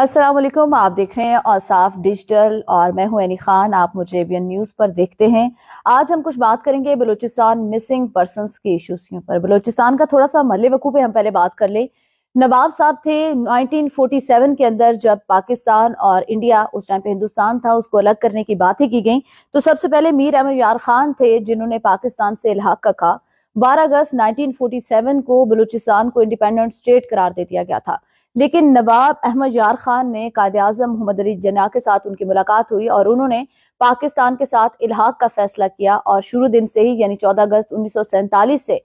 असलम आप देख रहे हैं और साफ डिजिटल और मैं हूं एनी खान आप मुझे एन न्यूज़ पर देखते हैं आज हम कुछ बात करेंगे बलूचिस्तान मिसिंग पर्सन के इशूज पर बलूचिस्तान का थोड़ा सा महल वकू पे हम पहले बात कर लें नवाब साहब थे 1947 के अंदर जब पाकिस्तान और इंडिया उस टाइम पे हिंदुस्तान था उसको अलग करने की बातें की गई तो सबसे पहले मीर अहमद यार खान थे जिन्होंने पाकिस्तान से इलाहा का कहा बारह अगस्त 1947 को बलूचिस्तान को इंडिपेंडेंट स्टेट करार दे दिया गया था लेकिन नवाब अहमद यार खान ने कायद अजम मोहम्मद अली जना के साथ उनकी मुलाकात हुई और उन्होंने पाकिस्तान के साथ इलाहाक का फैसला किया और शुरू दिन से ही यानी चौदह अगस्त उन्नीस से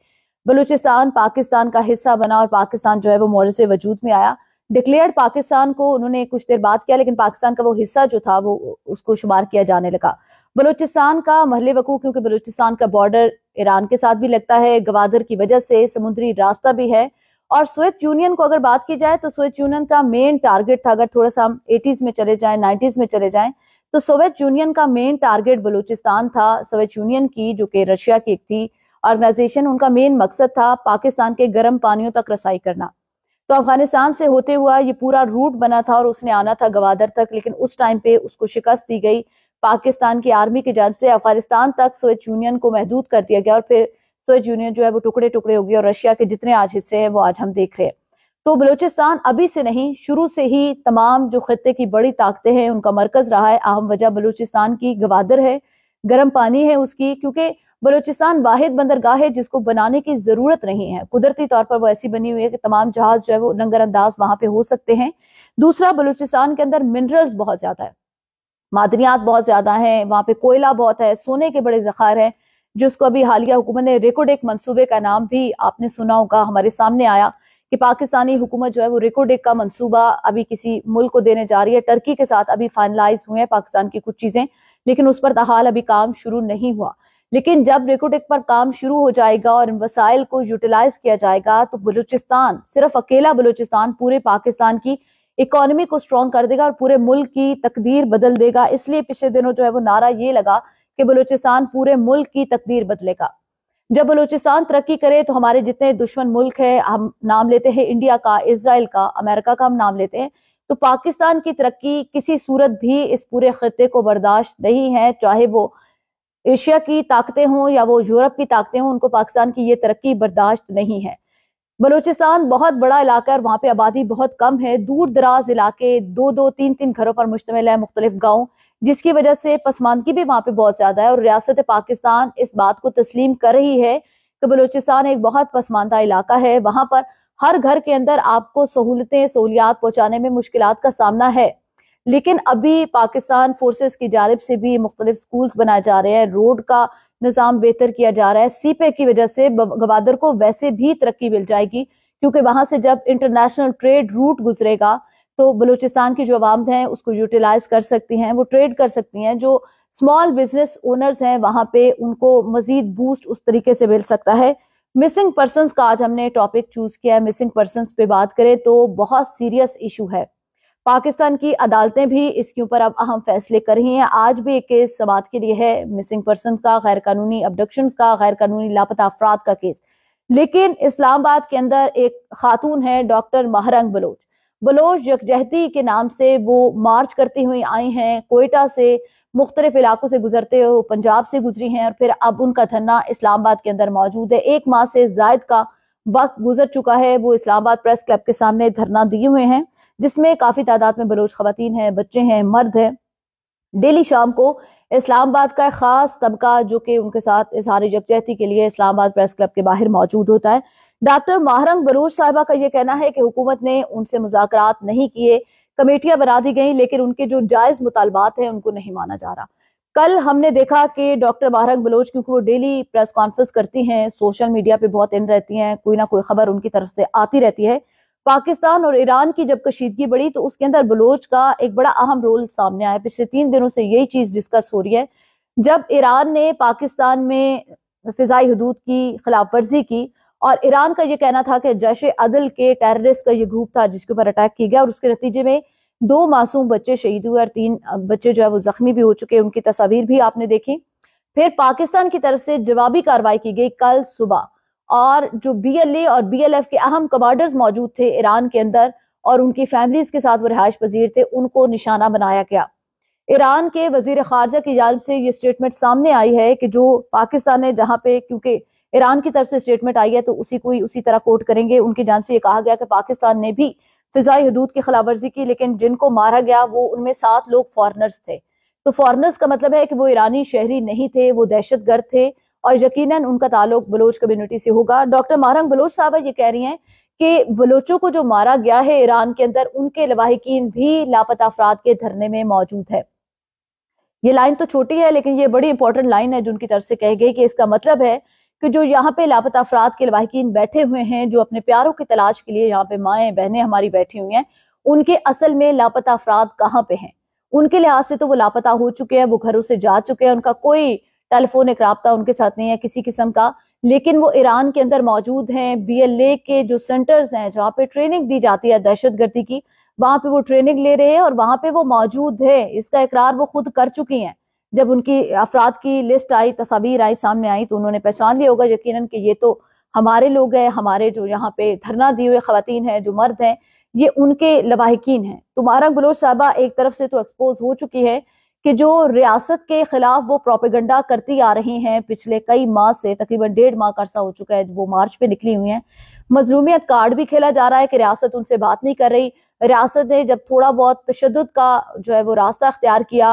बलूचिस्तान पाकिस्तान का हिस्सा बना और पाकिस्तान जो है वो से वजूद में आया डिक्लेयर पाकिस्तान को उन्होंने कुछ देर बाद किया लेकिन पाकिस्तान का वो हिस्सा जो था वो उसको शुमार किया जाने लगा बलूचिस्तान का महल वकू क्योंकि बलूचिस्तान का बॉर्डर ईरान के साथ भी लगता है गवादर की वजह से समुद्री रास्ता भी है और सोवियत यूनियन को अगर बात की जाए तो सोवियत यूनियन का मेन टारगेट था अगर थोड़ा सा हम एटीज में चले जाएं नाइन्टीज में चले जाएं तो सोवियत यूनियन का मेन टारगेट बलूचिस्तान था सोवियत यूनियन की जो कि रशिया की एक थी ऑर्गेनाइजेशन उनका मेन मकसद था पाकिस्तान के गर्म पानियों तक रसाई करना तो अफगानिस्तान से होते हुआ ये पूरा रूट बना था और उसने आना था गवादर तक लेकिन उस टाइम पे उसको शिकस्त दी गई पाकिस्तान की आर्मी की जानब से अफगानिस्तान तक सोवियत यूनियन को महदूद कर दिया गया और फिर सोवियत तो यूनियन जो है वो टुकड़े टुकड़े हो गई और रशिया के जितने आज हिस्से हैं वो आज हम देख रहे हैं तो बलूचिस्तान अभी से नहीं शुरू से ही तमाम जो खत्े की बड़ी ताकतें हैं उनका मरकज रहा है अहम वजह बलूचिस्तान की गवादर है गर्म पानी है उसकी क्योंकि बलूचिस्तान वाहिद बंदरगाह है जिसको बनाने की जरूरत नहीं है कुदरती तौर पर वो ऐसी बनी हुई है कि तमाम जहाज जो है वो नंगर अंदाज वहां पे हो सकते हैं दूसरा बलूचिस्तान के अंदर मिनरल्स बहुत ज्यादा है मादनियात बहुत ज्यादा हैं वहाँ पे कोयला बहुत है सोने के बड़े जखार हैं जिसको अभी हालिया हुकूमत ने एक मनसूबे का नाम भी आपने सुना होगा हमारे सामने आया कि पाकिस्तानी हुकूमत जो है वो एक का मनसूबा अभी किसी मुल्क को देने जा रही है टर्की के साथ अभी फाइनलाइज हुए हैं पाकिस्तान की कुछ चीजें लेकिन उस पर तहाल अभी काम शुरू नहीं हुआ लेकिन जब रेकोटेक पर काम शुरू हो जाएगा और इन वसाइल को यूटिलाइज किया जाएगा तो बलूचिस्तान सिर्फ अकेला बलूचिस्तान पूरे पाकिस्तान की इकोनॉमी को स्ट्रॉन्ग कर देगा और पूरे मुल्क की तकदीर बदल देगा इसलिए पिछले दिनों जो है वो नारा ये लगा कि बलूचिस्तान पूरे मुल्क की तकदीर बदलेगा जब बलूचिस्तान तरक्की करे तो हमारे जितने दुश्मन मुल्क है हम नाम लेते हैं इंडिया का इसराइल का अमेरिका का हम नाम लेते हैं तो पाकिस्तान की तरक्की किसी सूरत भी इस पूरे खत्े को बर्दाश्त नहीं है चाहे वो एशिया की ताकतें हों या वो यूरोप की ताकतें हों उनको पाकिस्तान की ये तरक्की बर्दाश्त नहीं है बलूचिस्तान बहुत बड़ा इलाका है और वहाँ पे आबादी बहुत कम है दूर दराज इलाके दो दो तीन तीन घरों पर मुश्तमिल है मुख्तलिफ गाँव जिसकी वजह से पसमानगी भी वहां पे बहुत ज्यादा है और रियासत पाकिस्तान इस बात को तस्लीम कर रही है कि बलूचिस्तान एक बहुत पसमानदा इलाका है वहां पर हर घर के अंदर आपको सहूलतें सहूलियात पहुंचाने में मुश्किल का सामना है लेकिन अभी पाकिस्तान फोर्सेस की जानब से भी मुख्तलिफ स्कूल्स बनाए जा रहे हैं रोड का निज़ाम बेहतर किया जा रहा है सीपे की वजह से गवादर को वैसे भी तरक्की मिल जाएगी क्योंकि वहां से जब इंटरनेशनल ट्रेड रूट गुजरेगा तो बलूचिस्तान की जो आवाम हैं उसको यूटिलाइज कर सकती हैं वो ट्रेड कर सकती हैं जो स्मॉल बिजनेस ओनर्स हैं वहाँ पे उनको मजीद बूस्ट उस तरीके से मिल सकता है मिसिंग पर्सन का आज हमने टॉपिक चूज किया है मिसिंग पर्सन पे बात करें तो बहुत सीरियस इशू है पाकिस्तान की अदालतें भी इसके ऊपर अब अहम फैसले कर रही हैं आज भी एक केस समात के लिए है मिसिंग पर्सन का गैर कानूनी अबडक्शन का गैर कानूनी लापता अफराद का केस लेकिन इस्लामाबाद के अंदर एक खातून है डॉक्टर महरंग बलोच बलोच यकजहती के नाम से वो मार्च करती हुई आई हैं कोयटा से मुख्तलिफ इलाकों से गुजरते हुए पंजाब से गुजरी हैं और फिर अब उनका धरना इस्लामाबाद के अंदर मौजूद है एक माह से जायद का वक्त गुजर चुका है वो इस्लामाबाद प्रेस क्लब के सामने धरना दिए हुए हैं जिसमें काफी तादाद में बलोच खुतिन हैं बच्चे हैं मर्द हैं डेली शाम को इस्लामाबाद का एक खास तबका जो कि उनके साथ इजहार यकजहती के लिए इस्लामाबाद प्रेस क्लब के बाहर मौजूद होता है डॉक्टर माहरंग बरूज साहबा का यह कहना है कि हुकूमत ने उनसे मुजाकरात नहीं किए कमेटियां बना दी गई लेकिन उनके जो जायज मुतालबात हैं उनको नहीं माना जा रहा कल हमने देखा कि डॉक्टर माहरंग बलोच क्योंकि वो डेली प्रेस कॉन्फ्रेंस करती हैं सोशल मीडिया पे बहुत इन रहती हैं कोई ना कोई खबर उनकी तरफ से आती रहती है पाकिस्तान और ईरान की जब कशीदगी बढ़ी तो उसके अंदर बलोच का एक बड़ा अहम रोल सामने आया पिछले तीन दिनों से यही चीज डिस्कस हो रही है जब ईरान ने पाकिस्तान में फिजाई हदूद की खिलाफ वर्जी की और ईरान का ये कहना था कि जैश अदल के टेररिस्ट का ये ग्रुप था जिसके ऊपर अटैक किया गया और उसके नतीजे में दो मासूम बच्चे शहीद हुए और तीन बच्चे जो है वो जख्मी भी हो चुके उनकी तस्वीर भी आपने देखी फिर पाकिस्तान की तरफ से जवाबी कार्रवाई की गई कल सुबह और जो बी और बी के अहम कमांडर्स मौजूद थे ईरान के अंदर और उनकी फैमिलीज के साथ वो रिहायश पजीर थे उनको निशाना बनाया गया ईरान के वजीर खारजा की जानब से ये स्टेटमेंट सामने आई है कि जो पाकिस्तान ने जहाँ पे क्योंकि ईरान की तरफ से स्टेटमेंट आई है तो उसी को उसी तरह कोट करेंगे उनकी जान से ये कहा गया कि पाकिस्तान ने भी फिजाई हदूद की खिलाफवर्जी की लेकिन जिनको मारा गया वो उनमें सात लोग फॉरनर्स थे तो फॉरनर्स का मतलब है कि वो ईरानी शहरी नहीं थे वो दहशत थे और यकीनन उनका ताल्लुक बलोच कम्युनिटी से होगा डॉक्टर मारंग बलोच साहबा ये कह रही हैं कि बलोचों को जो मारा गया है ईरान के अंदर उनके लवाहिकीन भी लापता अफराद के धरने में मौजूद है ये लाइन तो छोटी है लेकिन ये बड़ी इंपॉर्टेंट लाइन है जिनकी तरफ से कही गई कि इसका मतलब है कि जो यहाँ पे लापता अफराद के लवाकिन बैठे हुए हैं जो अपने प्यारों की तलाश के लिए यहाँ पे माएँ बहनें हमारी बैठी हुई हैं उनके असल में लापता अफराद कहाँ पे हैं उनके लिहाज से तो वो लापता हो चुके हैं वो घरों से जा चुके हैं उनका कोई टेलीफोन एक रबता उनके साथ नहीं है किसी किस्म का लेकिन वो ईरान के अंदर मौजूद हैं बीएलए के जो सेंटर्स हैं जहाँ पे ट्रेनिंग दी जाती है दहशत गर्दी की वहां पे वो ट्रेनिंग ले रहे हैं और वहां पे वो मौजूद है इसका इकरार वो खुद कर चुकी हैं जब उनकी अफराद की लिस्ट आई तस्वीर आई सामने आई तो उन्होंने पहचान लिया होगा यकीन कि ये तो हमारे लोग हैं हमारे जो यहाँ पे धरना दिए हुए खातन हैं जो मर्द हैं ये उनके लवाहकिन हैं तो मारक गलोच साहबा एक तरफ से तो एक्सपोज हो चुकी है कि जो रियासत के खिलाफ वो प्रोपेगंडा करती आ रही हैं पिछले कई माह से तकरीबन डेढ़ माह का अरसा हो चुका है वो मार्च पे निकली हुई हैं मजलूमियत कार्ड भी खेला जा रहा है कि रियासत उनसे बात नहीं कर रही रियासत ने जब थोड़ा बहुत तशद का जो है वो रास्ता अख्तियार किया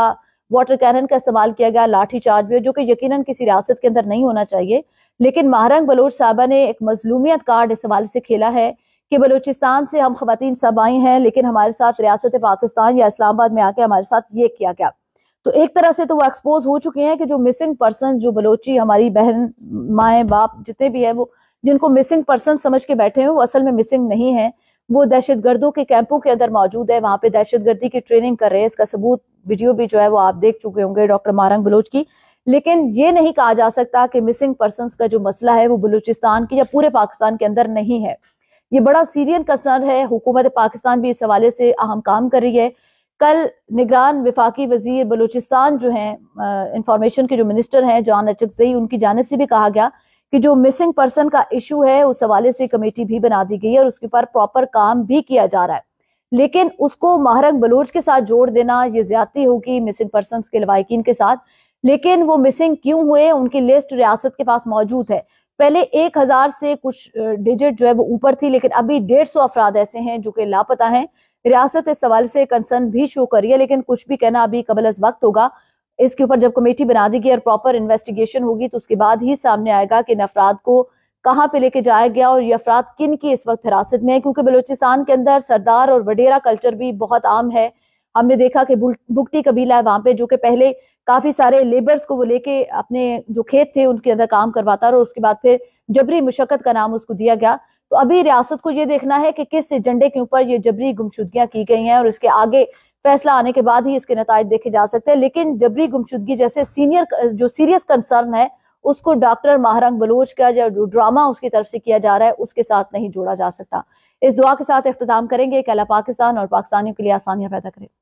वाटर कैनन का इस्तेमाल किया गया लाठी चार्ज भी जो कि यकीनन किसी रियासत के अंदर नहीं होना चाहिए लेकिन महारंग बलोच साहबा ने एक मजलूमियत कार्ड इस हवाले से खेला है कि बलोचिस्तान से हम खातन सब आई हैं लेकिन हमारे साथ रियासत पाकिस्तान या इस्लामाबाद में आके हमारे साथ ये किया गया तो एक तरह से तो वो एक्सपोज हो चुके हैं कि जो मिसिंग पर्सन जो बलोची हमारी बहन माए बाप जितने भी हैं वो जिनको मिसिंग पर्सन समझ के बैठे हैं वो असल में मिसिंग नहीं है वो दहशत गर्दों के कैंपों के अंदर मौजूद है वहां पे दहशत गर्दी की ट्रेनिंग कर रहे हैं इसका सबूत वीडियो भी जो है वो आप देख चुके होंगे डॉक्टर मारंग बलोच की लेकिन ये नहीं कहा जा सकता कि मिसिंग पर्सन का जो मसला है वो बलूचिस्तान की या पूरे पाकिस्तान के अंदर नहीं है ये बड़ा सीरियन कंसर्न है हुकूमत पाकिस्तान भी इस हवाले से अहम काम कर रही है कल निगरान विफाकी वजीर बलूचिस्तान जो हैं इंफॉर्मेशन के जो मिनिस्टर हैं जॉन सही उनकी जानब से भी कहा गया कि जो मिसिंग पर्सन का इशू है उस हवाले से कमेटी भी बना दी गई है और उसके ऊपर प्रॉपर काम भी किया जा रहा है लेकिन उसको महरंग बलोच के साथ जोड़ देना ये ज्यादा होगी मिसिंग पर्सन के लवाकिन के साथ लेकिन वो मिसिंग क्यों हुए उनकी लिस्ट रियासत के पास मौजूद है पहले एक हजार से कुछ डिजिट जो है वो ऊपर थी लेकिन अभी डेढ़ सौ अफराद ऐसे हैं जो कि लापता हैं रियासत इस सवाल से कंसर्न भी शो कर रही है लेकिन कुछ भी कहना अभी कबल अज वक्त होगा इसके ऊपर जब कमेटी बना दी गई और प्रॉपर इन्वेस्टिगेशन होगी तो उसके बाद ही सामने आएगा कि इन अफराद को कहाँ पे लेके जाया गया और ये अफराद किन की इस वक्त हिरासत में है क्योंकि बलूचिस्तान के अंदर सरदार और वडेरा कल्चर भी बहुत आम है हमने देखा कि बुकटी कबीला है वहां पे जो कि पहले काफी सारे लेबर्स को वो लेके अपने जो खेत थे उनके अंदर काम करवाता और उसके बाद फिर जबरी मुशक्कत का नाम उसको दिया गया तो अभी रियासत को ये देखना है कि किस एजेंडे के ऊपर ये जबरी गुमशुदगियां की गई हैं और इसके आगे फैसला आने के बाद ही इसके नतज देखे जा सकते हैं लेकिन जबरी गुमशुदगी जैसे सीनियर जो सीरियस कंसर्न है उसको डॉक्टर माहरंग बलोच का जो ड्रामा उसकी तरफ से किया जा रहा है उसके साथ नहीं जोड़ा जा सकता इस दुआ के साथ अख्ताम करेंगे कि पाकिस्तान और पाकिस्तानियों के लिए आसानियां पैदा करें